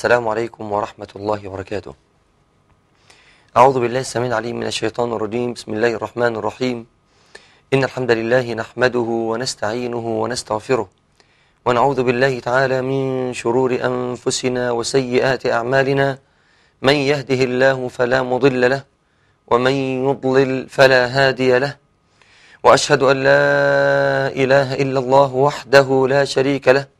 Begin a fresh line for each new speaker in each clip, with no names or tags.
السلام عليكم ورحمة الله وبركاته أعوذ بالله السميع العليم من الشيطان الرجيم بسم الله الرحمن الرحيم إن الحمد لله نحمده ونستعينه ونستغفره ونعوذ بالله تعالى من شرور أنفسنا وسيئات أعمالنا من يهده الله فلا مضل له ومن يضلل فلا هادي له وأشهد أن لا إله إلا الله وحده لا شريك له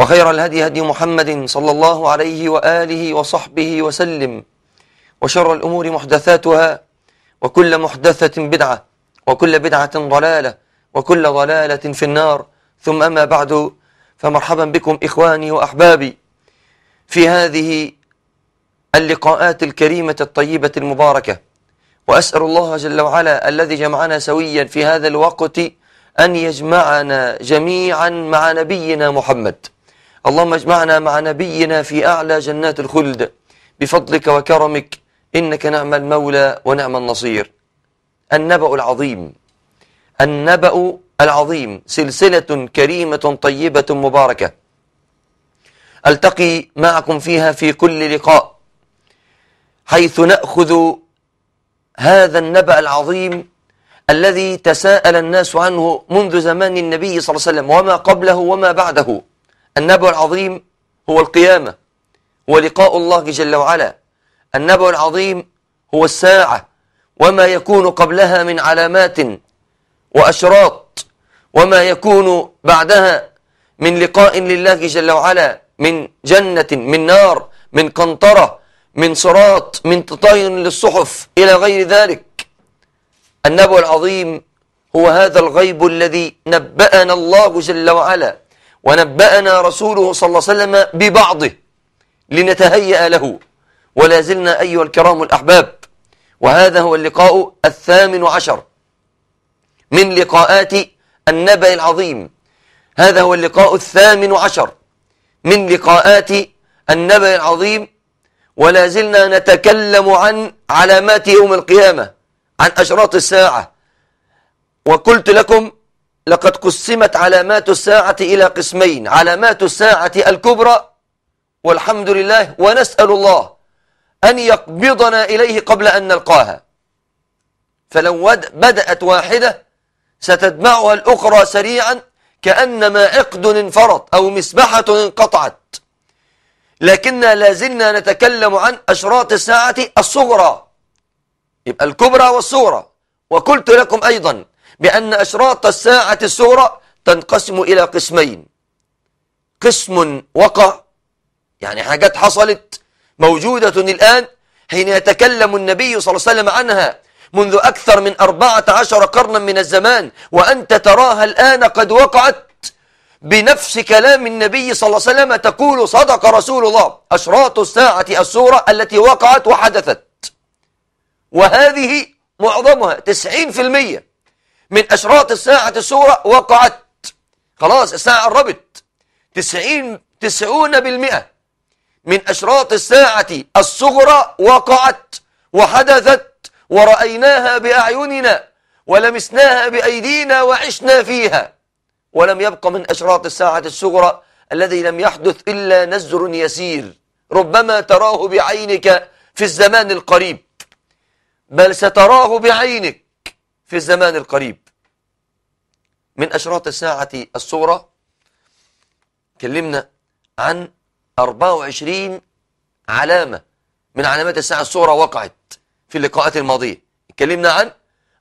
وخير الهدي هدي محمد صلى الله عليه وآله وصحبه وسلم وشر الأمور محدثاتها وكل محدثة بدعة وكل بدعة ضلالة وكل ضلالة في النار ثم أما بعد فمرحبا بكم إخواني وأحبابي في هذه اللقاءات الكريمة الطيبة المباركة وأسأل الله جل وعلا الذي جمعنا سويا في هذا الوقت أن يجمعنا جميعا مع نبينا محمد اللهم اجمعنا مع نبينا في أعلى جنات الخلد بفضلك وكرمك إنك نعم المولى ونعم النصير النبأ العظيم النبأ العظيم سلسلة كريمة طيبة مباركة ألتقي معكم فيها في كل لقاء حيث نأخذ هذا النبأ العظيم الذي تساءل الناس عنه منذ زمان النبي صلى الله عليه وسلم وما قبله وما بعده النبع العظيم هو القيامة هو لقاء الله جل وعلا النبع العظيم هو الساعة وما يكون قبلها من علامات وأشراط وما يكون بعدها من لقاء لله جل وعلا من جنة من نار من قنطرة من صراط من تطاين للصحف إلى غير ذلك النبع العظيم هو هذا الغيب الذي نبأنا الله جل وعلا ونبأنا رسوله صلى الله عليه وسلم ببعضه لنتهيأ له ولا زلنا أيها الكرام الأحباب وهذا هو اللقاء الثامن عشر من لقاءات النبأ العظيم هذا هو اللقاء الثامن عشر من لقاءات النبأ العظيم ولا زلنا نتكلم عن علامات يوم القيامة عن أشراط الساعة وقلت لكم لقد قسمت علامات الساعة إلى قسمين علامات الساعة الكبرى والحمد لله ونسأل الله أن يقبضنا إليه قبل أن نلقاها فلو بدأت واحدة ستتبعها الأخرى سريعا كأنما عقد انفرط أو مسبحة انقطعت لكننا لازلنا نتكلم عن أشراط الساعة الصغرى يبقى الكبرى والصغرى وقلت لكم أيضا بأن أشراط الساعة السورة تنقسم إلى قسمين قسم وقع يعني حاجات حصلت موجودة الآن حين يتكلم النبي صلى الله عليه وسلم عنها منذ أكثر من أربعة عشر قرنا من الزمان وأنت تراها الآن قد وقعت بنفس كلام النبي صلى الله عليه وسلم تقول صدق رسول الله أشراط الساعة السورة التي وقعت وحدثت وهذه معظمها 90% من أشراط الساعة الصغرى وقعت خلاص الساعة قربت تسعين تسعون بالمئة من أشراط الساعة الصغرى وقعت وحدثت ورأيناها بأعيننا ولمسناها بأيدينا وعشنا فيها ولم يبق من أشراط الساعة الصغرى الذي لم يحدث إلا نزر يسير ربما تراه بعينك في الزمان القريب بل ستراه بعينك في الزمان القريب من أشراط الساعة الصورة كلمنا عن 24 علامة من علامات الساعة الصورة وقعت في اللقاءات الماضية كلمنا عن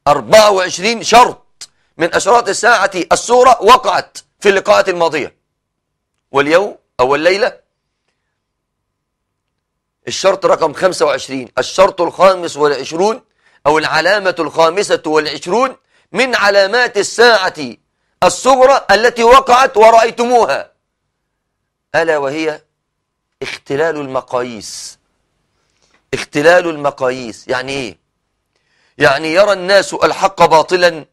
24 شرط من أشراط الساعة الصورة وقعت في اللقاءات الماضية واليوم أو الليلة الشرط رقم 25 الشرط الخامس والعشرون أو العلامة الخامسة والعشرون من علامات الساعة الصغرى التي وقعت ورأيتموها ألا وهي اختلال المقاييس اختلال المقاييس يعني إيه؟ يعني يرى الناس الحق باطلا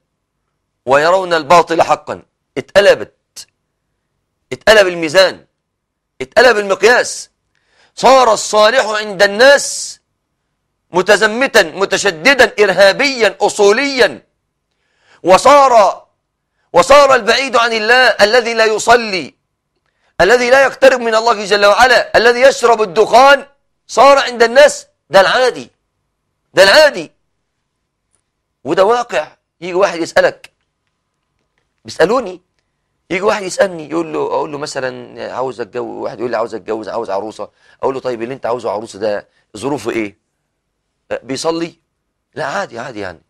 ويرون الباطل حقا اتقلبت اتقلب الميزان اتقلب المقياس صار الصالح عند الناس متزمتا متشددا إرهابيا أصوليا وصار وصار البعيد عن الله الذي لا يصلي الذي لا يقترب من الله جل وعلا الذي يشرب الدخان صار عند الناس ده العادي ده العادي وده واقع يجي واحد يسألك بيسألوني يجي واحد يسألني يقول له أقول له مثلا عاوز أتجوز واحد يقول لي عاوز أتجوز عاوز عروسة أقول له طيب اللي أنت عاوزه عروسة ده ظروفه إيه بيصلي لا عادي عادي يعني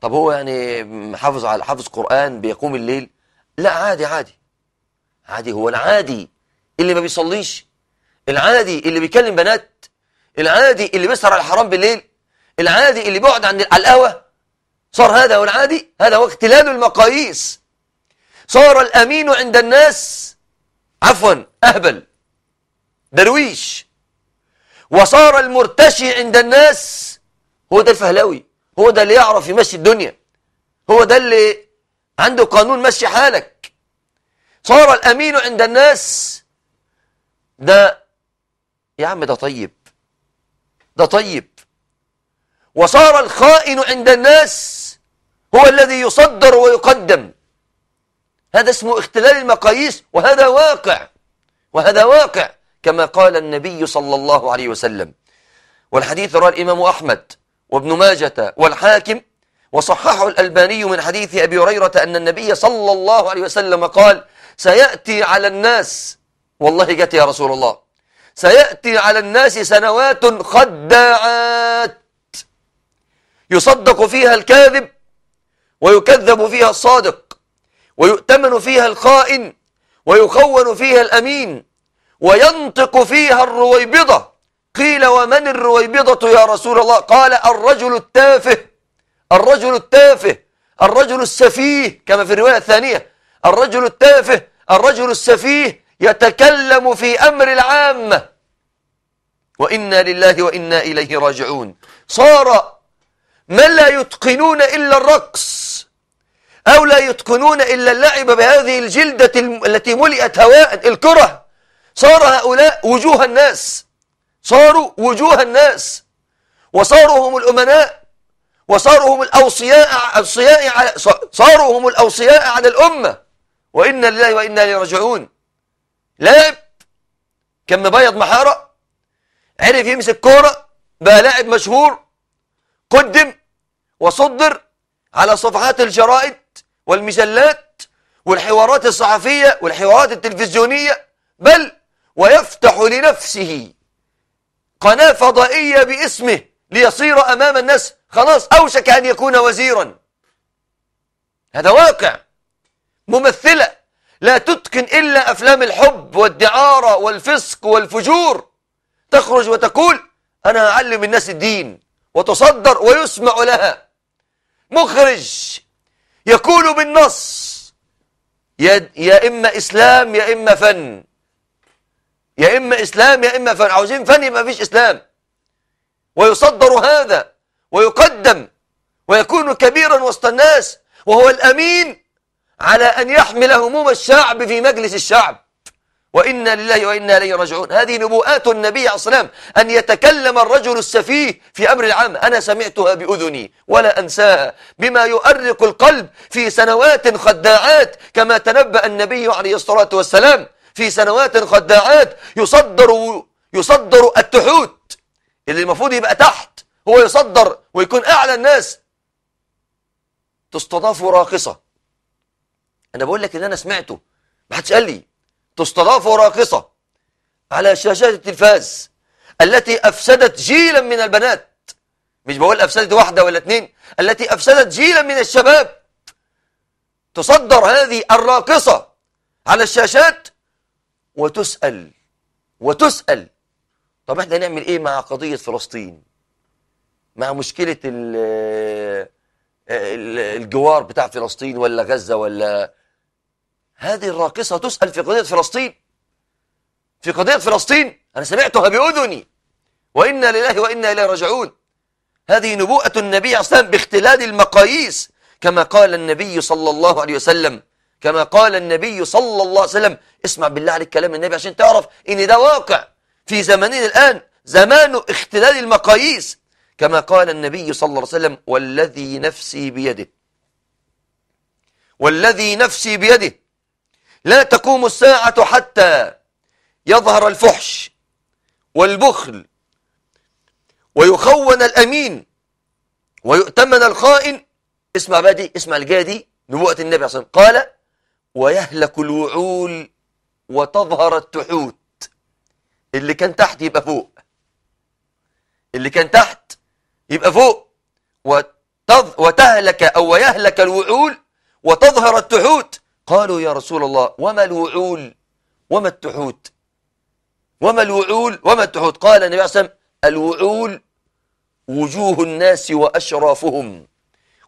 طب هو يعني حافظ على حافظ قرآن بيقوم الليل لا عادي عادي عادي هو العادي اللي ما بيصليش العادي اللي بيكلم بنات العادي اللي بيسهر على الحرام بالليل العادي اللي بيقعد عن على القهوه صار هذا هو العادي هذا هو اختلال المقاييس صار الامين عند الناس عفوا اهبل درويش وصار المرتشي عند الناس هو ده الفهلاوي هو ده اللي يعرف يمشي الدنيا هو ده اللي عنده قانون مشي حالك صار الأمين عند الناس ده يا عم ده طيب ده طيب وصار الخائن عند الناس هو الذي يصدر ويقدم هذا اسمه اختلال المقاييس وهذا واقع وهذا واقع كما قال النبي صلى الله عليه وسلم والحديث رواه الإمام أحمد وابن ماجة والحاكم وصححه الألباني من حديث أبي هريرة أن النبي صلى الله عليه وسلم قال سيأتي على الناس والله جت يا رسول الله سيأتي على الناس سنوات خداعات يصدق فيها الكاذب ويكذب فيها الصادق ويؤتمن فيها الخائن ويخون فيها الأمين وينطق فيها الرويبضة قيل ومن الرويبضة يا رسول الله قال الرجل التافه الرجل التافه الرجل السفيه كما في الرواية الثانية الرجل التافه الرجل السفيه يتكلم في أمر العامة وإنا لله وإنا إليه راجعون صار من لا يتقنون إلا الرقص أو لا يتقنون إلا اللعب بهذه الجلدة التي ملئت هواء الكره صار هؤلاء وجوه الناس صاروا وجوه الناس وصاروا هم الأمناء وصاروا هم الأوصياء أوصياء على صاروا هم الأوصياء على الأمة وإنا لله وإنا إليه راجعون لاعب كان مبيض محارة عرف يمسك كورة بقى لاعب مشهور قدم وصدر على صفحات الجرائد والمجلات والحوارات الصحفية والحوارات التلفزيونية بل ويفتح لنفسه قناة فضائية باسمه ليصير أمام الناس خلاص أوشك أن يكون وزيرا هذا واقع ممثلة لا تتقن إلا أفلام الحب والدعارة والفسق والفجور تخرج وتقول أنا أعلم الناس الدين وتصدر ويسمع لها مخرج يقول بالنص يا, يا إما إسلام يا إما فن يا إما إسلام يا إما فن عاوزين فن يبقى فيش إسلام ويصدر هذا ويقدم ويكون كبيرا وسط الناس وهو الأمين على أن يحمل هموم الشعب في مجلس الشعب وإنا لله وإنا إليه راجعون هذه نبوءات النبي عليه الصلاة أن يتكلم الرجل السفيه في أمر العام أنا سمعتها بأذني ولا أنساها بما يؤرق القلب في سنوات خداعات كما تنبأ النبي عليه الصلاة والسلام في سنوات خداعات يصدر يصدر التحوت اللي المفروض يبقى تحت هو يصدر ويكون أعلى الناس تستضاف راقصة أنا بقول لك اللي أنا سمعته ما حدش قال لي تستضاف راقصة على شاشات التلفاز التي أفسدت جيلا من البنات مش بقول أفسدت واحدة ولا اتنين التي أفسدت جيلا من الشباب تصدر هذه الراقصة على الشاشات وتسأل وتسأل طب احنا نعمل ايه مع قضية فلسطين مع مشكلة الجوار بتاع فلسطين ولا غزة ولا هذه الراقصة تسأل في قضية فلسطين في قضية فلسطين أنا سمعتها بأذني وإنا لله وإنا إليه راجعون هذه نبوءة النبي عليه الصلاة والسلام باختلال المقاييس كما قال النبي صلى الله عليه وسلم كما قال النبي صلى الله عليه وسلم اسمع بالله عليك كلام النبي عشان تعرف ان ده واقع في زماننا الآن زمان اختلال المقاييس كما قال النبي صلى الله عليه وسلم والذي نفسي بيده والذي نفسي بيده لا تقوم الساعة حتى يظهر الفحش والبخل ويخون الأمين ويؤتمن الخائن اسمع بقى دي اسمع الجادي دي نبوءة النبي عليه الصلاة والسلام قال ويهلك الوعول وتظهر التحوت اللي كان تحت يبقى فوق اللي كان تحت يبقى فوق وتظ... وتهلك أو يهلك الوعول وتظهر التحوت قالوا يا رسول الله وما الوعول وما التحوت وما الوعول وما التحوت قال النبي عليه الصلاة والسلام الوعول وجوه الناس وأشرافهم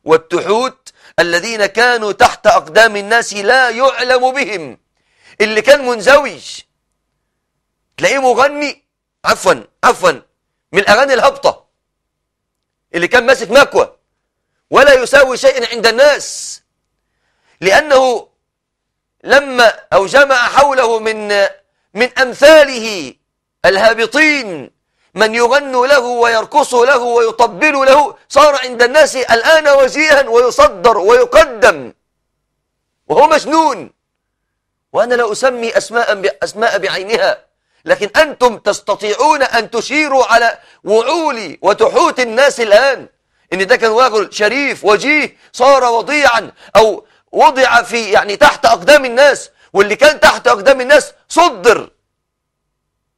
والتحوت الذين كانوا تحت أقدام الناس لا يعلم بهم اللي كان منزوج تلاقيه مغني عفوا عفوا من الأغاني الهابطة اللي كان ماسك مكوى ولا يساوي شيء عند الناس لأنه لما أو جمع حوله من من أمثاله الهابطين من يغن له ويرقص له ويطبل له صار عند الناس الآن وجيها ويصدر ويقدم وهو مجنون وأنا لا أسمي أسماء, أسماء بعينها لكن أنتم تستطيعون أن تشيروا على وعول وتحوت الناس الآن إن ده كان رجل شريف وجيه صار وضيعا أو وضع في يعني تحت أقدام الناس واللي كان تحت أقدام الناس صدر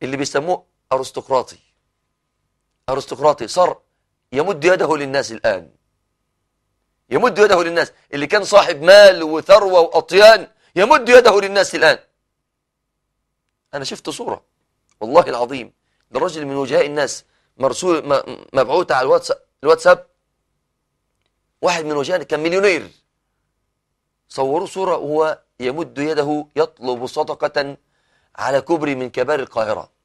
اللي بيسموه أرستقراطي أرستقراطي صار يمد يده للناس الآن يمد يده للناس اللي كان صاحب مال وثروة وأطيان يمد يده للناس الآن أنا شفت صورة والله العظيم لرجل من وجهاء الناس مرسول مبعوثة على الواتساب, الواتساب واحد من وجهاء كان مليونير صوروا صورة وهو يمد يده يطلب صدقة على كبري من كبار القاهرة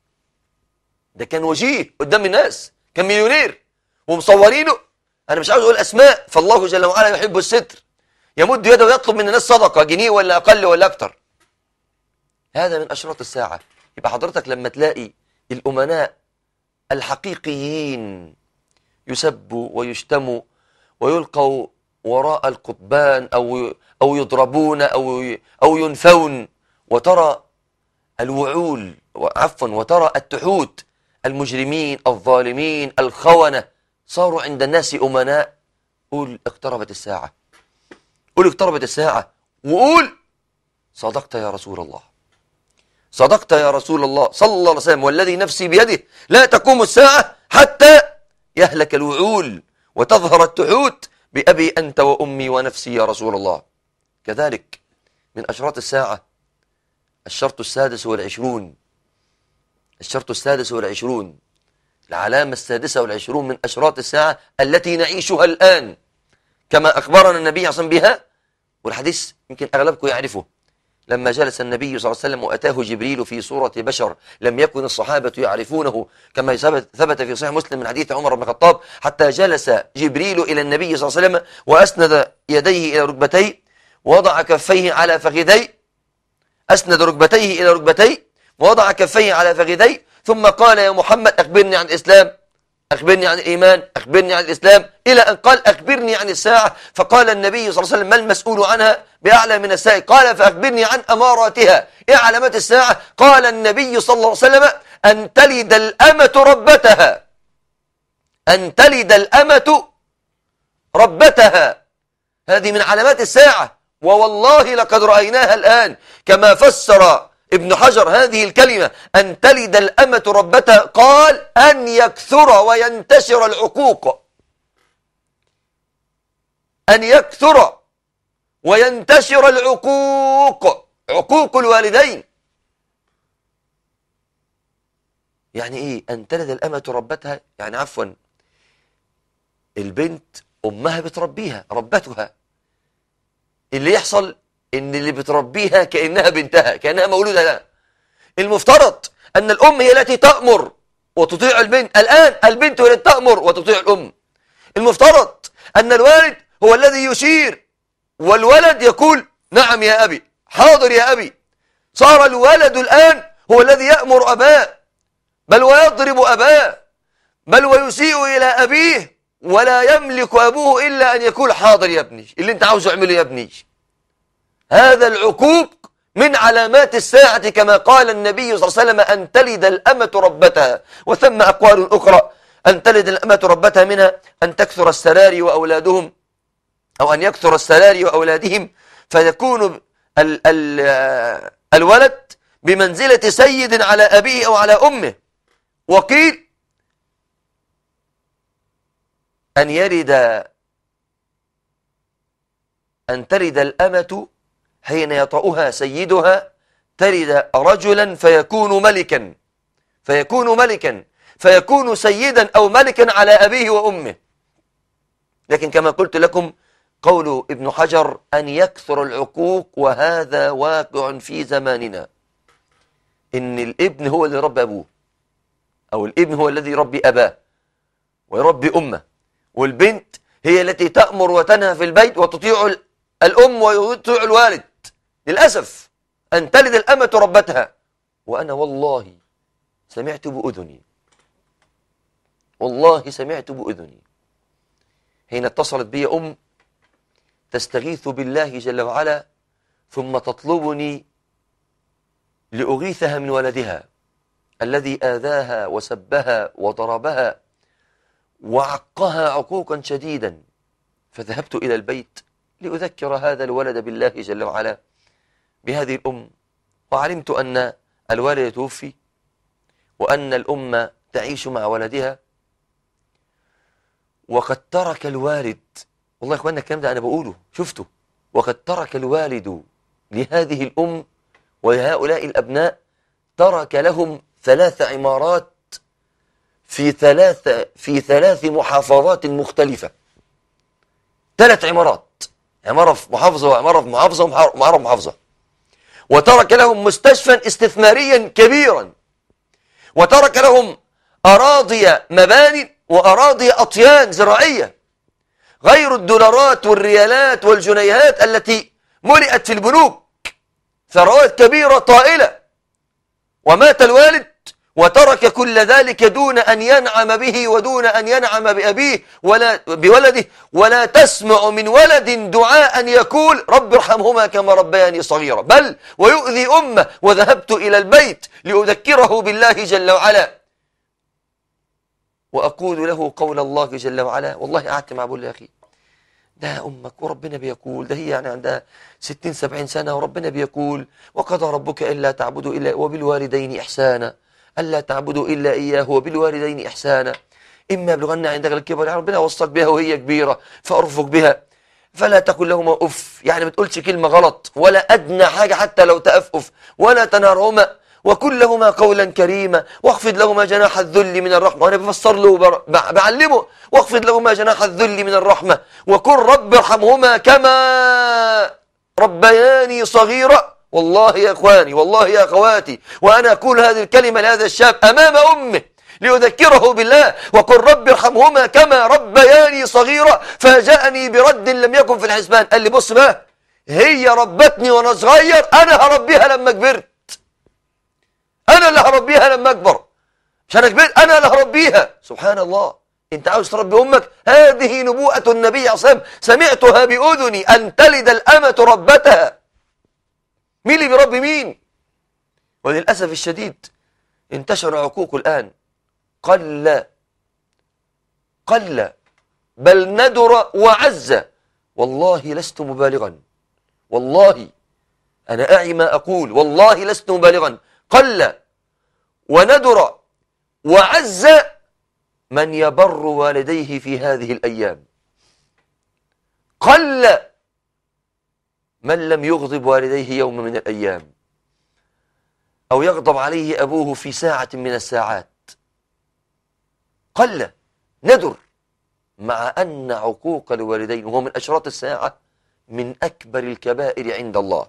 ده كان وجيه قدام الناس كان مليونير ومصورينه انا مش عاوز اقول اسماء فالله جل وعلا يحب الستر يمد يده ويطلب من الناس صدقه جنيه ولا اقل ولا اكتر هذا من اشراط الساعه يبقى حضرتك لما تلاقي الامناء الحقيقيين يسبوا ويشتموا ويلقوا وراء القضبان او او يضربون او او ينفون وترى الوعول عفوا وترى التحوت المجرمين الظالمين الخونة صاروا عند الناس أمناء قول اقتربت الساعة قول اقتربت الساعة وقول صدقت يا رسول الله صدقت يا رسول الله صلى الله عليه وسلم والذي نفسي بيده لا تقوم الساعة حتى يهلك الوعول وتظهر التحوت بأبي أنت وأمي ونفسي يا رسول الله كذلك من أشراط الساعة الشرط السادس والعشرون الشرط السادس والعشرون العلامة السادسة والعشرون من أشراط الساعة التي نعيشها الآن كما أخبرنا النبي صلى الله عليه وسلم بها والحديث يمكن أغلبكم يعرفه لما جلس النبي صلى الله عليه وسلم وأتاه جبريل في صورة بشر لم يكن الصحابة يعرفونه كما ثبت في صحيح مسلم من حديث عمر بن الخطاب حتى جلس جبريل إلى النبي صلى الله عليه وسلم وأسند يديه إلى ركبتيه وضع كفيه على فخذيه أسند ركبتيه إلى ركبتيه ووضع كفيه على فخذيه ثم قال يا محمد أخبرني عن الإسلام أخبرني عن الإيمان أخبرني عن الإسلام إلى أن قال أخبرني عن الساعة فقال النبي صلى الله عليه وسلم ما المسؤول عنها بأعلى من السائل قال فأخبرني عن أماراتها إيه علامات الساعة قال النبي صلى الله عليه وسلم أن تلد الأمة ربتها أن تلد الأمة ربتها هذه من علامات الساعة ووالله لقد رأيناها الآن كما فسر ابن حجر هذه الكلمة أن تلد الأمة ربتها قال أن يكثر وينتشر العقوق أن يكثر وينتشر العقوق عقوق الوالدين يعني إيه أن تلد الأمة ربتها يعني عفوا البنت أمها بتربيها ربتها اللي يحصل ان اللي بتربيها كانها بنتها كانها مولوده لها المفترض ان الام هي التي تامر وتطيع البنت الان البنت هي التي تامر وتطيع الام المفترض ان الوالد هو الذي يشير والولد يقول نعم يا ابي حاضر يا ابي صار الولد الان هو الذي يامر اباه بل ويضرب اباه بل ويسيء الى ابيه ولا يملك ابوه الا ان يقول حاضر يا ابني اللي انت عاوزه اعمله يا ابني هذا العكوك من علامات الساعة كما قال النبي صلى الله عليه وسلم أن تلد الأمة ربتها وثم أقوال أخرى أن تلد الأمة ربتها منها أن تكثر السراري وأولادهم أو أن يكثر السراري وأولادهم فيكون ال ال الولد بمنزلة سيد على أبيه أو على أمه وقيل أن يرد أن تلد الأمة حين يطأها سيدها تلد رجلا فيكون ملكا فيكون ملكا فيكون سيدا أو ملكا على أبيه وأمه لكن كما قلت لكم قول ابن حجر أن يكثر العقوق وهذا واقع في زماننا إن الابن هو اللي رب أبوه أو الابن هو الذي يربي أباه ويربي أمه والبنت هي التي تأمر وتنهى في البيت وتطيع الأم وتطيع الوالد للأسف أن تلد الأمة ربتها وأنا والله سمعت بأذني والله سمعت بأذني حين اتصلت بي أم تستغيث بالله جل وعلا ثم تطلبني لأغيثها من ولدها الذي آذاها وسبها وضربها وعقها عقوقا شديدا فذهبت إلى البيت لأذكر هذا الولد بالله جل وعلا بهذه الأم وعلمت أن الوالد توفي وأن الأم تعيش مع ولدها وقد ترك الوالد والله يا إخواننا الكلام ده أنا بقوله شفته وقد ترك الوالد لهذه الأم ولهؤلاء الأبناء ترك لهم ثلاث عمارات في ثلاث في ثلاث محافظات مختلفة ثلاث عمارات عمارة في محافظة وعمارة في محافظة وعمارة في محافظة وترك لهم مستشفى استثماريا كبيرا وترك لهم أراضي مباني وأراضي أطيان زراعية غير الدولارات والريالات والجنيهات التي ملئت في البنوك ثروات كبيرة طائلة ومات الوالد وترك كل ذلك دون أن ينعم به ودون أن ينعم بأبيه ولا بولده ولا تسمع من ولد دعاء يقول رب ارحمهما كما ربياني صغيرا بل ويؤذي أمه وذهبت إلى البيت لأذكره بالله جل وعلا وأقول له قول الله جل وعلا والله قعدت مع بقول يا أخي ده أمك وربنا بيقول ده هي يعني عندها 60 70 سنة وربنا بيقول وقضى ربك إلا تعبدوا إلا وبالوالدين إحسانا ألا تعبدوا إلا إياه وبالوالدين إحسانا إما يبلغن عندك الكبر ربنا وصلك بها وهي كبيرة فأرفق بها فلا تقل لهما أف يعني ما تقولش كلمة غلط ولا أدنى حاجة حتى لو تأفف ولا تنهرهما وكن لهما قولا كريما واخفض لهما جناح الذل من الرحمة وأنا بفسر له بعلمه واخفض لهما جناح الذل من الرحمة وكن رب ارحمهما كما ربياني صغيرة والله يا إخواني والله يا أخواتي وأنا أقول هذه الكلمة لهذا الشاب أمام أمه ليذكره بالله وقل رب ارحمهما كما ربياني صغيرة فجاءني برد لم يكن في الحسبان قال لي بص بقى هي ربتني وأنا صغير أنا هربيها لما كبرت أنا اللي هربيها لما أكبر مش أنا كبرت أنا اللي هربيها سبحان الله أنت عاوز تربي أمك هذه نبوءة النبي عليه الصلاة والسلام سمعتها بأذني أن تلد الأمة ربتها مين اللي بيربي مين وللأسف الشديد انتشر عقوق الآن قل قل بل ندر وعز والله لست مبالغا والله أنا أعي ما أقول والله لست مبالغا قل وندر وعز من يبر والديه في هذه الأيام قل من لم يغضب والديه يوم من الأيام أو يغضب عليه أبوه في ساعة من الساعات قل ندر مع أن عقوق الوالدين وهو من أشراط الساعة من أكبر الكبائر عند الله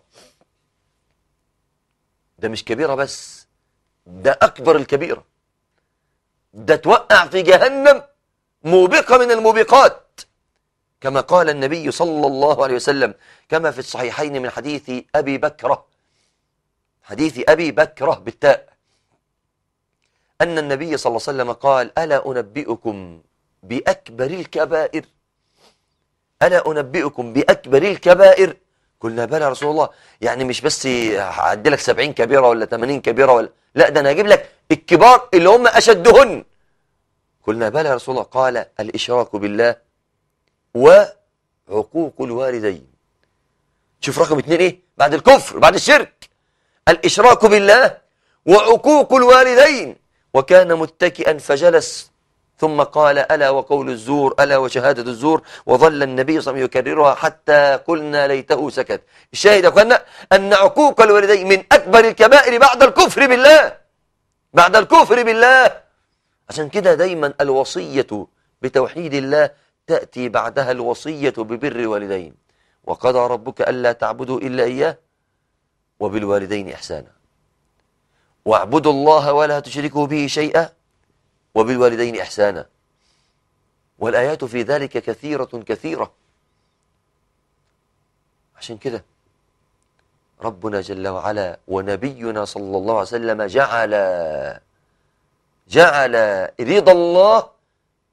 ده مش كبيرة بس ده أكبر الكبيرة ده توقع في جهنم موبقة من الموبقات كما قال النبي صلى الله عليه وسلم كما في الصحيحين من حديث أبي بكرة حديث أبي بكرة بالتاء أن النبي صلى الله عليه وسلم قال ألا أنبئكم بأكبر الكبائر ألا أنبئكم بأكبر الكبائر قلنا بلى يا رسول الله يعني مش بس هعدي لك 70 كبيرة ولا 80 كبيرة ولا لا ده أنا هجيب لك الكبار اللي هم أشدهن قلنا بلى يا رسول الله قال الإشراك بالله وعقوق الوالدين شوف رقم اثنين ايه بعد الكفر بعد الشرك الاشراك بالله وعقوق الوالدين وكان متكئا فجلس ثم قال ألا وقول الزور ألا وشهادة الزور وظل النبي صلى الله عليه وسلم يكررها حتى قلنا ليته سكت الشاهد أخوانا أن عقوق الوالدين من أكبر الكبائر بعد الكفر بالله بعد الكفر بالله عشان كده دايما الوصية بتوحيد الله تأتي بعدها الوصية ببر الوالدين وقضى ربك ألا تعبدوا إلا إياه وبالوالدين إحسانا واعبدوا الله ولا تشركوا به شيئا وبالوالدين إحسانا والآيات في ذلك كثيرة كثيرة عشان كده ربنا جل وعلا ونبينا صلى الله عليه وسلم جعل جعل رضا الله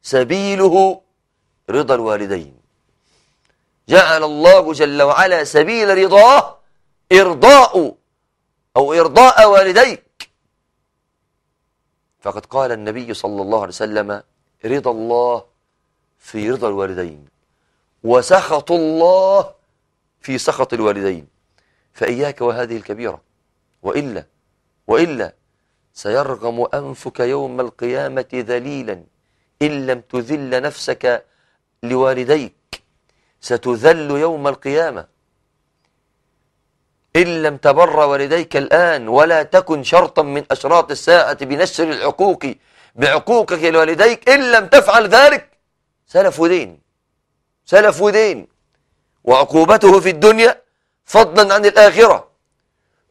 سبيله رضا الوالدين جعل الله جل وعلا سبيل رضاه إرضاء أو إرضاء والديك فقد قال النبي صلى الله عليه وسلم رضا الله في رضا الوالدين وسخط الله في سخط الوالدين فإياك وهذه الكبيرة وإلا وإلا سيرغم أنفك يوم القيامة ذليلا إن لم تذل نفسك لوالديك ستذل يوم القيامة إن لم تبر والديك الآن ولا تكن شرطا من أشراط الساعة بنشر العقوق بعقوقك لوالديك إن لم تفعل ذلك سلف دين سلف دين وعقوبته في الدنيا فضلا عن الآخرة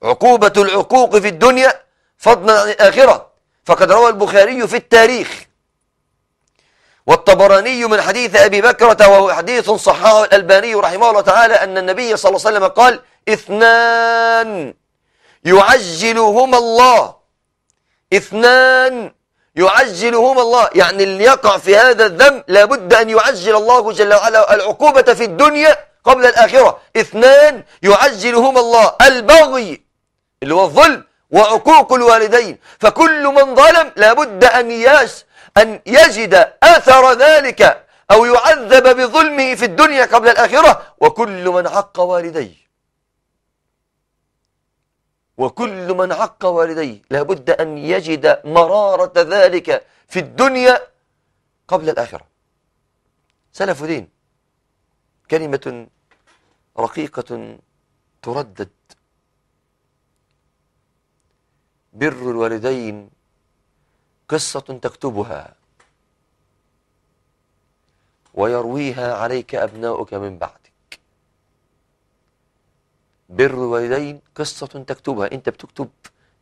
عقوبة العقوق في الدنيا فضلا عن الآخرة فقد روى البخاري في التاريخ والطبراني من حديث أبي بكرة وهو حديث صححه الألباني رحمه الله تعالى أن النبي صلى الله عليه وسلم قال اثنان يعجلهما الله اثنان يعجلهما الله يعني اللي يقع في هذا الذنب لابد أن يعجل الله جل وعلا العقوبة في الدنيا قبل الآخرة اثنان يعجلهما الله البغي اللي هو الظلم وعقوق الوالدين فكل من ظلم لابد أن ياس أن يجد أثر ذلك أو يعذب بظلمه في الدنيا قبل الآخرة وكل من حق والديه وكل من حق والديه لابد أن يجد مرارة ذلك في الدنيا قبل الآخرة سلف دين كلمة رقيقة تردد بر الوالدين قصة تكتبها ويرويها عليك أبناؤك من بعدك بر الوالدين قصة تكتبها أنت بتكتب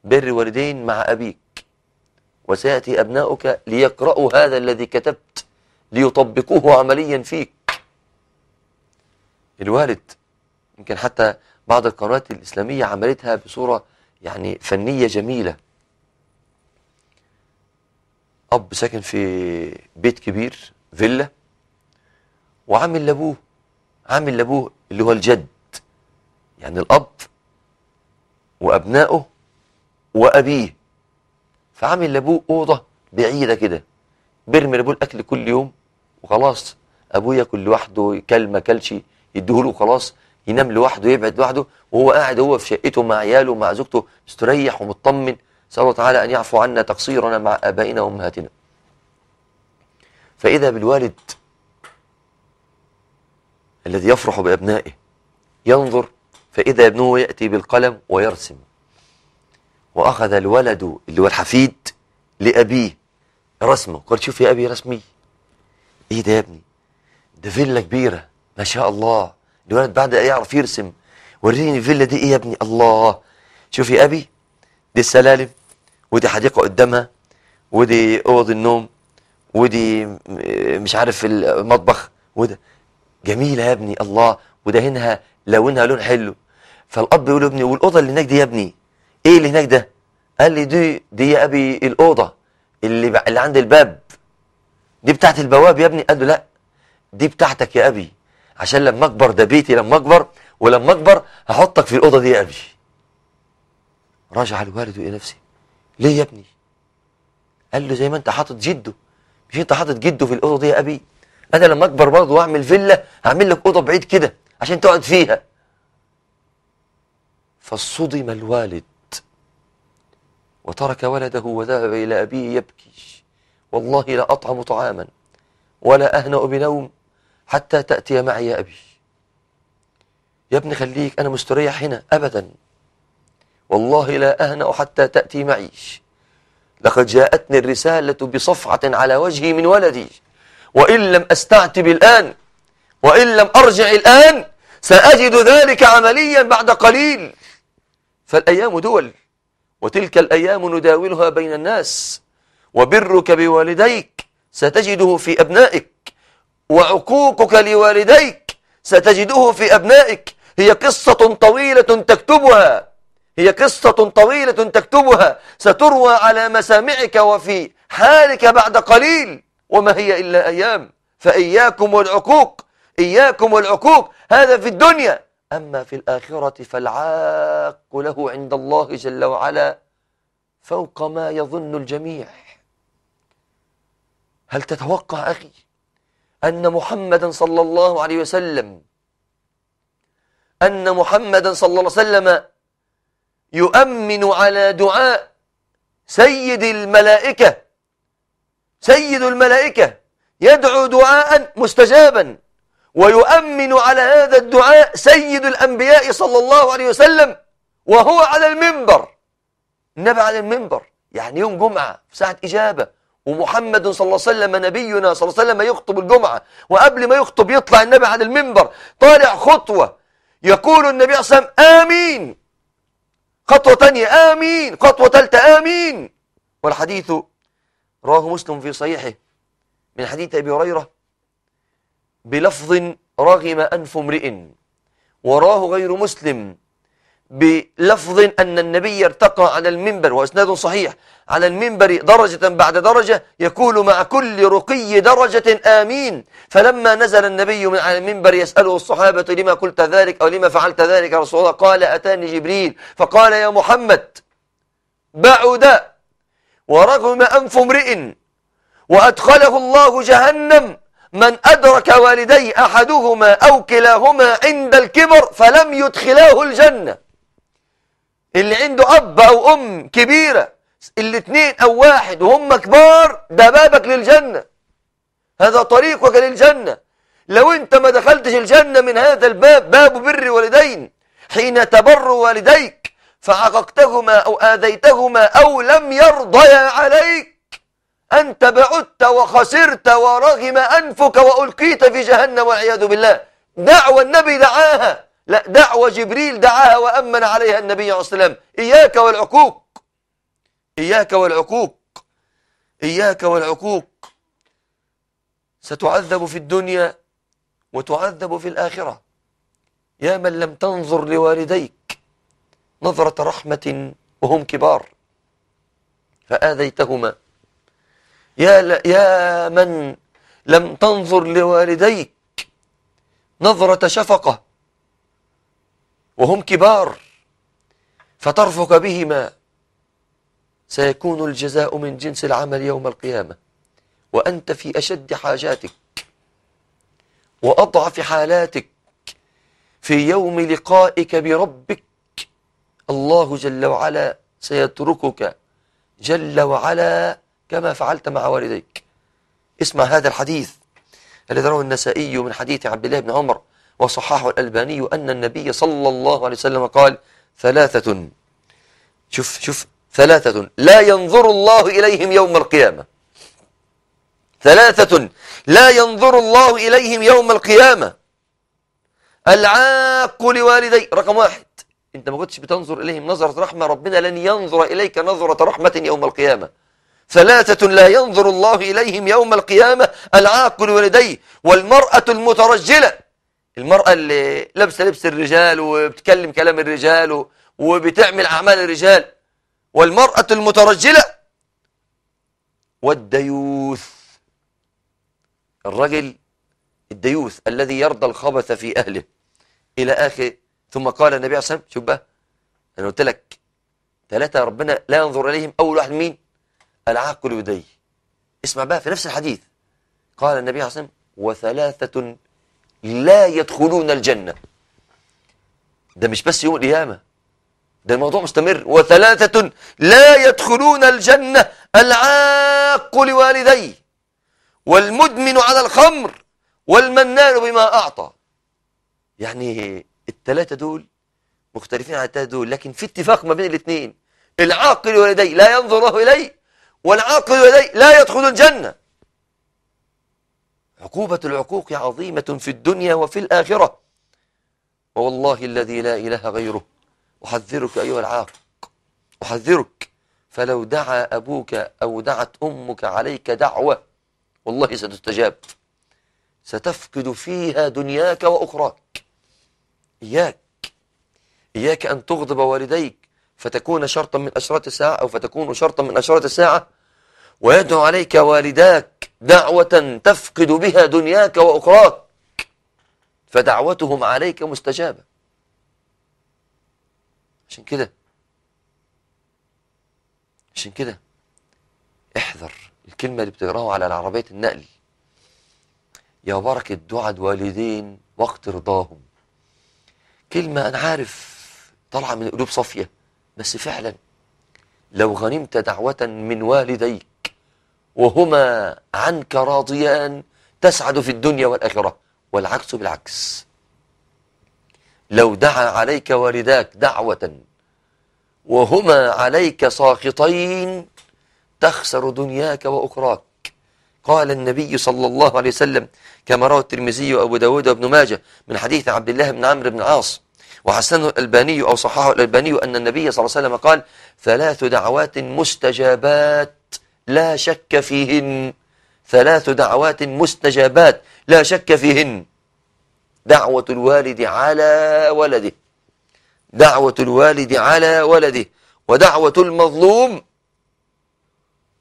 بر الوالدين مع أبيك وسيأتي أبناؤك ليقرأوا هذا الذي كتبت ليطبقوه عمليا فيك الوالد يمكن حتى بعض القنوات الإسلامية عملتها بصورة يعني فنية جميلة أب ساكن في بيت كبير فيلا وعامل لأبوه عامل لأبوه اللي هو الجد يعني الأب وأبنائه وأبيه فعامل لأبوه أوضة بعيدة كده بيرمي لأبوه الأكل كل يوم وخلاص أبوه ياكل لوحده كلمه ما يديهوله وخلاص ينام لوحده يبعد لوحده وهو قاعد هو في شقته مع عياله مع زوجته مستريح ومطمن نسال الله تعالى ان يعفو عنا تقصيرنا مع ابائنا وامهاتنا فاذا بالوالد الذي يفرح بابنائه ينظر فاذا ابنه ياتي بالقلم ويرسم واخذ الولد اللي هو الحفيد لابيه رسمه قال شوف يا ابي رسمي ايه ده يا ابني ده فيلا كبيره ما شاء الله الولد بعد يعرف يرسم وريني الفيلا دي ايه يا ابني الله شوفي يا ابي دي السلالم ودي حديقه قدامها ودي اوض النوم ودي مش عارف المطبخ وده جميله يا ابني الله ودهنها لونها لون حلو فالاب يقول ابني والاوضه اللي هناك دي يا ابني ايه اللي هناك ده قال لي دي دي يا ابي الاوضه اللي اللي عند الباب دي بتاعت البواب يا ابني قال له لا دي بتاعتك يا ابي عشان لما اكبر ده بيتي لما اكبر ولما اكبر هحطك في الاوضه دي يا قلبي رجع الوالد الى نفسه ليه يا ابني قال له زي ما انت حاطط جده مش انت حاطط جده في الاوضه دي يا ابي انا لما اكبر برضه واعمل فيلا هعمل لك اوضه بعيد كده عشان تقعد فيها فصدم الوالد وترك ولده وذهب الى ابيه يبكي والله لا اطعم طعاما ولا اهنا بنوم حتى تأتي معي يا أبي يا ابني خليك أنا مستريح هنا أبدا والله لا أهنأ حتى تأتي معي لقد جاءتني الرسالة بصفعة على وجهي من ولدي وإن لم أستعتب الآن وإن لم أرجع الآن سأجد ذلك عمليا بعد قليل فالأيام دول وتلك الأيام نداولها بين الناس وبرك بوالديك ستجده في أبنائك وعقوقك لوالديك ستجده في أبنائك هي قصة طويلة تكتبها هي قصة طويلة تكتبها ستروى على مسامعك وفي حالك بعد قليل وما هي إلا أيام فإياكم والعقوق إياكم والعقوق هذا في الدنيا أما في الآخرة فالعاق له عند الله جل وعلا فوق ما يظن الجميع هل تتوقع أخي أن محمدا صلى الله عليه وسلم أن محمدا صلى الله عليه وسلم يؤمن على دعاء سيد الملائكة سيد الملائكة يدعو دعاء مستجابا ويؤمن على هذا الدعاء سيد الأنبياء صلى الله عليه وسلم وهو على المنبر النبي على المنبر يعني يوم جمعة في ساعة إجابة ومحمد صلى الله عليه وسلم نبينا صلى الله عليه وسلم يخطب الجمعة وقبل ما يخطب يطلع النبي على المنبر طالع خطوة يقول النبي صلى الله عليه وسلم آمين خطوة تانية آمين خطوة ثالثة آمين والحديث رواه مسلم في صحيحه من حديث أبي هريرة بلفظ رغم أنف امرئ وراه غير مسلم بلفظ أن النبي ارتقى على المنبر وإسناد صحيح على المنبر درجة بعد درجة يقول مع كل رقي درجة آمين فلما نزل النبي من على المنبر يسأله الصحابة لما قلت ذلك أو لما فعلت ذلك رسول الله قال أتاني جبريل فقال يا محمد بعد ورغم أنف امرئ وأدخله الله جهنم من أدرك والدي أحدهما أو كلاهما عند الكبر فلم يدخلاه الجنة اللي عنده أب أو أم كبيرة الاثنين أو واحد وهم كبار ده بابك للجنة هذا طريقك للجنة لو أنت ما دخلتش الجنة من هذا الباب باب بر والدين حين تبر والديك فعققتهما أو آذيتهما أو لم يرضيا عليك أنت بعدت وخسرت ورغم أنفك وألقيت في جهنم والعياذ بالله دعوى النبي دعاها لا دعوة جبريل دعاها وأمن عليها النبي عليه الصلاة والسلام إياك والعقوق إياك والعقوق إياك والعقوق ستعذب في الدنيا وتعذب في الآخرة يا من لم تنظر لوالديك نظرة رحمة وهم كبار فآذيتهما يا, ل... يا من لم تنظر لوالديك نظرة شفقة وهم كبار فترفق بهما سيكون الجزاء من جنس العمل يوم القيامة وأنت في أشد حاجاتك وأضعف حالاتك في يوم لقائك بربك الله جل وعلا سيتركك جل وعلا كما فعلت مع والديك اسمع هذا الحديث الذي رواه النسائي من حديث عبد الله بن عمر وصححه الألباني أن النبي صلى الله عليه وسلم قال ثلاثة شوف شوف ثلاثة لا ينظر الله إليهم يوم القيامة ثلاثة لا ينظر الله إليهم يوم القيامة العاق لوالدي رقم واحد أنت ما كنتش بتنظر إليهم نظرة رحمة ربنا لن ينظر إليك نظرة رحمة يوم القيامة ثلاثة لا ينظر الله إليهم يوم القيامة العاق لوالدي والمرأة المترجلة المرأة اللي لابسة لبس الرجال وبتكلم كلام الرجال وبتعمل أعمال الرجال والمرأة المترجلة والديوث الرجل الديوث الذي يرضى الخبث في أهله إلى آخر ثم قال النبي عليه الصلاة والسلام شوف بقى أنا قلت لك ثلاثة ربنا لا ينظر إليهم أول واحد مين العاقل يديه اسمع بقى في نفس الحديث قال النبي عليه الصلاة والسلام وثلاثة لا يدخلون الجنة ده مش بس يوم القيامة ده الموضوع مستمر وثلاثة لا يدخلون الجنة العاق لوالديه والمدمن على الخمر والمنان بما أعطى يعني الثلاثة دول مختلفين على الثلاثة دول لكن في اتفاق ما بين الاثنين العاقل لوالديه لا ينظر الله إليه والعاقل لوالديه لا يدخل الجنة عقوبة العقوق عظيمة في الدنيا وفي الآخرة ووالله الذي لا إله غيره أحذرك أيها العاق أحذرك فلو دعا أبوك أو دعت أمك عليك دعوة والله ستستجاب ستفقد فيها دنياك وأخراك إياك إياك أن تغضب والديك فتكون شرطا من أشرات الساعة أو فتكون شرطا من أشرات الساعة ويدعو عليك والداك دعوة تفقد بها دنياك وأخراك فدعوتهم عليك مستجابة عشان كده عشان كده احذر الكلمة اللي بتقراها على العربية النقل يا بركة دعاء الوالدين وقت رضاهم كلمة أنا عارف طالعة من قلوب صافية بس فعلا لو غنمت دعوة من والديك وهما عنك راضيان تسعد في الدنيا والآخرة والعكس بالعكس لو دعا عليك والداك دعوة وهما عليك ساخطين تخسر دنياك وأخراك قال النبي صلى الله عليه وسلم كما روى الترمذي وأبو داود وابن ماجه من حديث عبد الله بن عمرو بن العاص وحسنه الألباني أو صححه الألباني أن النبي صلى الله عليه وسلم قال ثلاث دعوات مستجابات لا شك فيهن ثلاث دعوات مستجابات لا شك فيهن دعوة الوالد على ولده دعوة الوالد على ولده ودعوة المظلوم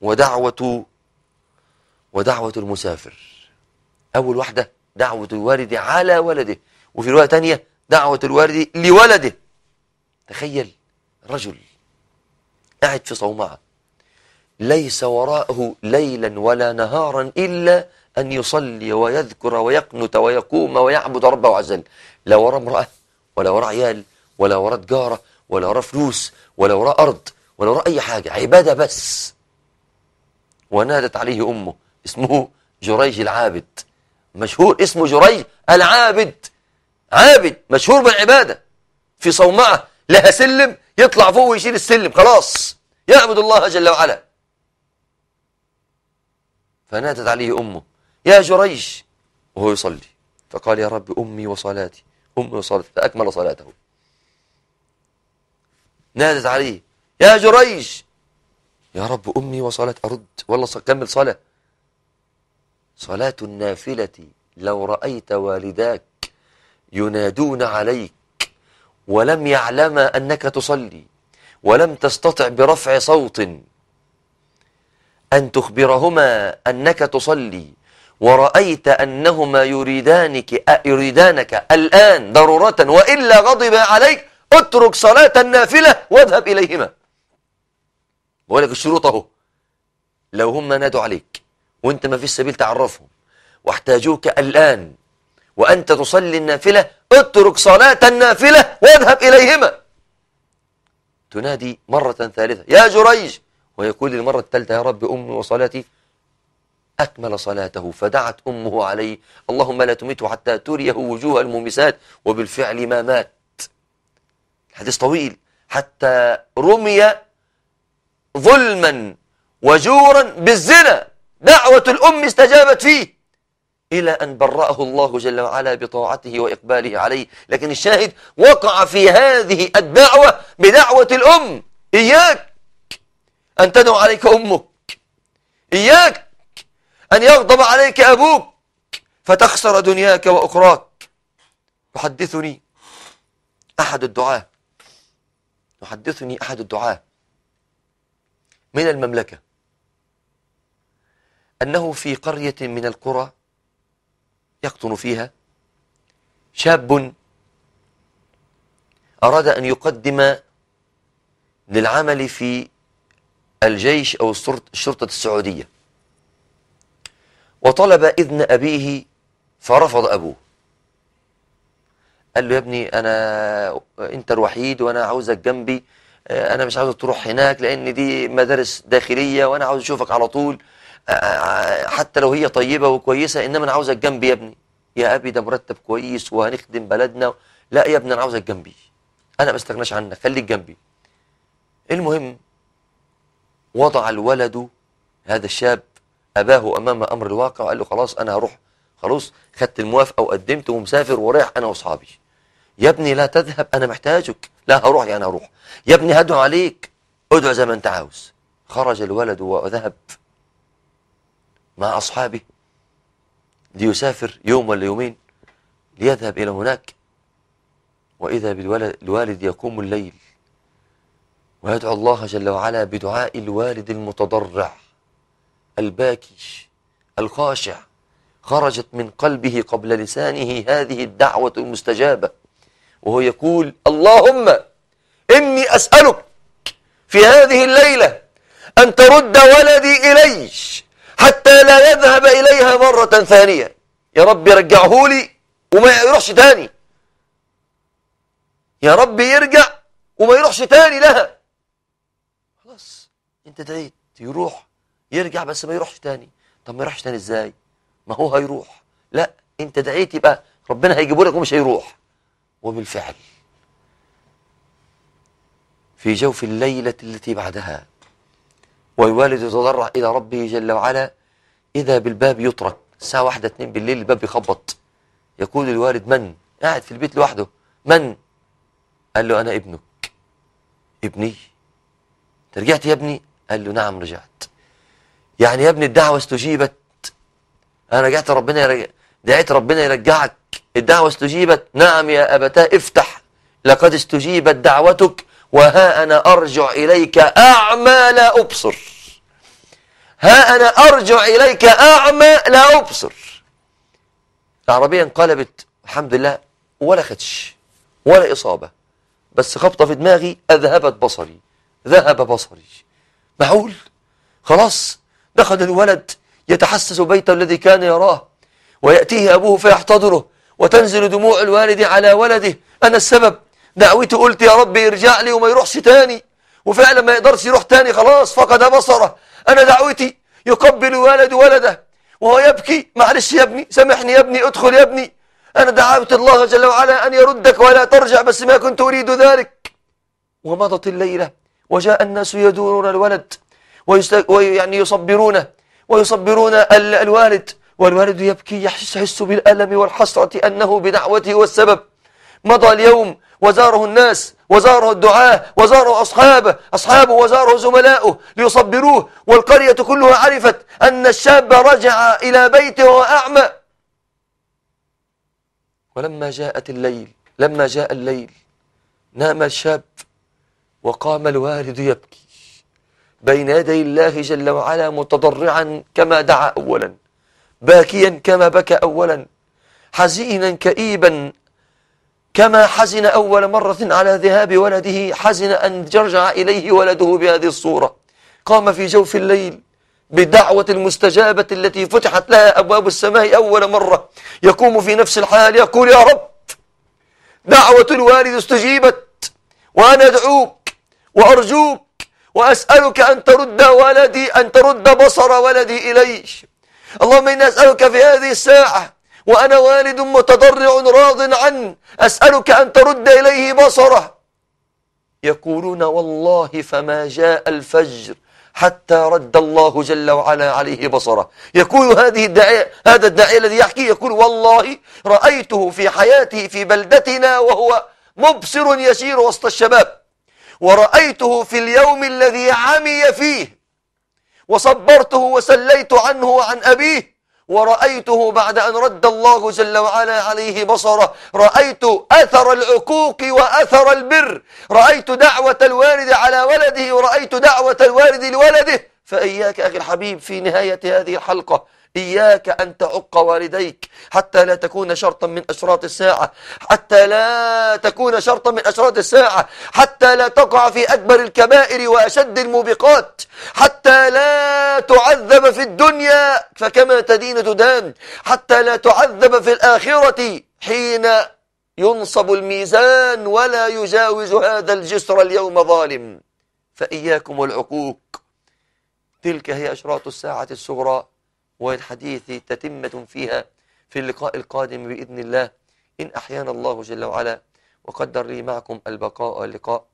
ودعوة ودعوة المسافر أول واحدة دعوة الوالد على ولده وفي رواية ثانية دعوة الوالد لولده تخيل رجل قاعد في صومعة ليس وراءه ليلا ولا نهارا إلا أن يصلي ويذكر ويقنت ويقوم ويعبد ربه عز وجل لا وراء امرأة ولا وراء عيال ولا وراء تجارة ولا وراء فلوس ولا وراء أرض ولا وراء أي حاجة عبادة بس ونادت عليه أمه اسمه جريج العابد مشهور اسمه جريج العابد عابد مشهور بالعبادة في صومعة لها سلم يطلع فوق ويشيل السلم خلاص يعبد الله جل وعلا فنادت عليه أمه يا جريش وهو يصلي فقال يا رب أمي وصلاتي أمي وصلاتي فأكمل صلاته نادت عليه يا جريش يا رب أمي وصلاتي أرد والله كمل صلاة صلاة النافلة لو رأيت والداك ينادون عليك ولم يعلم أنك تصلي ولم تستطع برفع صوت أن تخبرهما أنك تصلي ورأيت أنهما يريدانك يريدانك الآن ضرورة وإلا غضب عليك اترك صلاة النافلة واذهب إليهما بقول لك الشروط أهو لو هم نادوا عليك وانت ما فيش سبيل تعرفهم واحتاجوك الآن وأنت تصلي النافلة اترك صلاة النافلة واذهب إليهما تنادي مرة ثالثة يا جريج ويقول للمرة الثالثة يا رب أمي وصلاتي أكمل صلاته فدعت أمه عليه اللهم لا تمته حتى تريه وجوه المومسات وبالفعل ما مات الحديث طويل حتى رمي ظلما وجورا بالزنا دعوة الأم استجابت فيه إلى أن برأه الله جل وعلا بطاعته وإقباله عليه لكن الشاهد وقع في هذه الدعوة بدعوة الأم إياك أن تدعو عليك أمك إياك أن يغضب عليك أبوك فتخسر دنياك وأخراك يحدثني أحد الدعاة يحدثني أحد الدعاة من المملكة أنه في قرية من القرى يقطن فيها شاب أراد أن يقدم للعمل في الجيش أو الشرطة السعودية وطلب إذن أبيه فرفض أبوه قال له يا ابني أنا أنت الوحيد وأنا عاوزك جنبي آه، أنا مش عاوزك تروح هناك لأن دي مدارس داخلية وأنا عاوز أشوفك على طول آه، آه، حتى لو هي طيبة وكويسة إنما أنا عاوزك جنبي يا ابني يا أبي ده مرتب كويس وهنخدم بلدنا لا يا ابني أنا عاوزك جنبي أنا ما استغناش عنك خليك جنبي المهم وضع الولد هذا الشاب أباه أمام أمر الواقع وقال له خلاص أنا هروح خلاص خدت الموافقة وقدمت ومسافر ورايح أنا وأصحابي يا ابني لا تذهب أنا محتاجك لا هروح يعني هروح يا ابني هدعو عليك ادعو زي ما أنت عاوز خرج الولد وذهب مع أصحابه ليسافر يوم ولا يومين ليذهب إلى هناك وإذا بالولد الوالد يقوم الليل ويدعو الله جل وعلا بدعاء الوالد المتضرع الباكي الخاشع خرجت من قلبه قبل لسانه هذه الدعوة المستجابة وهو يقول اللهم إني أسألك في هذه الليلة أن ترد ولدي إلي حتى لا يذهب إليها مرة ثانية يا رب رجعه لي وما يروحش تاني يا رب يرجع وما يروحش تاني لها انت دعيت يروح يرجع بس ما يروحش تاني طب ما يروحش تاني ازاي ما هو هيروح لا انت دعيت يبقى ربنا هيجيبه لك ومش هيروح وبالفعل في جوف الليلة التي بعدها والوالد يتضرع إلى ربه جل وعلا إذا بالباب يطرق الساعة واحدة اثنين بالليل الباب يخبط يقول الوالد من قاعد في البيت لوحده من قال له أنا ابنك ابني ترجعت يا ابني قال له نعم رجعت يعني يا ابني الدعوة استجيبت أنا رجعت ربنا يرجع دعيت ربنا يرجعك الدعوة استجيبت نعم يا أبتاه افتح لقد استجيبت دعوتك وها أنا أرجع إليك أعمى لا أبصر ها أنا أرجع إليك أعمى لا أبصر العربية انقلبت الحمد لله ولا خدش ولا إصابة بس خبطة في دماغي أذهبت بصري ذهب بصري معقول خلاص دخل الولد يتحسس بيته الذي كان يراه ويأتيه أبوه فيحتضره وتنزل دموع الوالد على ولده أنا السبب دعوتي قلت يا رب ارجع لي وما يروحش تاني وفعلا ما يقدرش يروح تاني خلاص فقد بصره أنا دعوتي يقبل والد ولده وهو يبكي معلش يا ابني سامحني يا ابني ادخل يا ابني أنا دعوت الله جل وعلا أن يردك ولا ترجع بس ما كنت أريد ذلك ومضت الليلة وجاء الناس يدورون الولد ويعني يصبرونه ويصبرون الوالد والوالد يبكي يحس بالألم والحسرة أنه بدعوته والسبب مضى اليوم وزاره الناس وزاره الدعاة وزاره أصحابه أصحابه وزاره زملاؤه ليصبروه والقرية كلها عرفت أن الشاب رجع إلى بيته وأعمى ولما جاءت الليل لما جاء الليل نام الشاب وقام الوالد يبكي بين يدي الله جل وعلا متضرعا كما دعا أولا باكيا كما بكى أولا حزينا كئيبا كما حزن أول مرة على ذهاب ولده حزن أن يرجع إليه ولده بهذه الصورة قام في جوف الليل بدعوة المستجابة التي فتحت لها أبواب السماء أول مرة يقوم في نفس الحال يقول يا رب دعوة الوالد استجيبت وأنا أدعوك وأرجوك وأسألك أن ترد ولدي أن ترد بصر ولدي إليه اللهم إني أسألك في هذه الساعة وأنا والد متضرع راض عنه أسألك أن ترد إليه بصره يقولون والله فما جاء الفجر حتى رد الله جل وعلا عليه بصره يقول هذه الداعية هذا الداعية الذي يحكي يقول والله رأيته في حياته في بلدتنا وهو مبصر يسير وسط الشباب ورأيته في اليوم الذي عمي فيه وصبرته وسليت عنه وعن أبيه ورأيته بعد أن رد الله جل وعلا عليه بصره رأيت أثر العقوق وأثر البر رأيت دعوة الوالد على ولده ورأيت دعوة الوالد لولده فإياك أخي الحبيب في نهاية هذه الحلقة إياك أن تعق والديك حتى لا تكون شرطا من أشراط الساعة حتى لا تكون شرطا من أشراط الساعة حتى لا تقع في أكبر الكبائر وأشد الموبقات حتى لا تعذب في الدنيا فكما تدين تدان حتى لا تعذب في الآخرة حين ينصب الميزان ولا يجاوز هذا الجسر اليوم ظالم فإياكم والعقوق تلك هي أشراط الساعة الصغرى والحديث تتمة فيها في اللقاء القادم بإذن الله إن أحيانا الله جل وعلا وقدر لي معكم البقاء واللقاء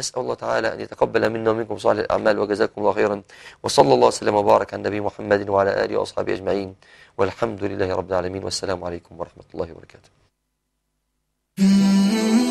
أسأل الله تعالى أن يتقبل منا ومنكم صالح الأعمال وجزاكم الله خيرا وصلى الله وسلم وبارك على النبي محمد وعلى آله وأصحابه أجمعين والحمد لله رب العالمين والسلام عليكم ورحمة الله وبركاته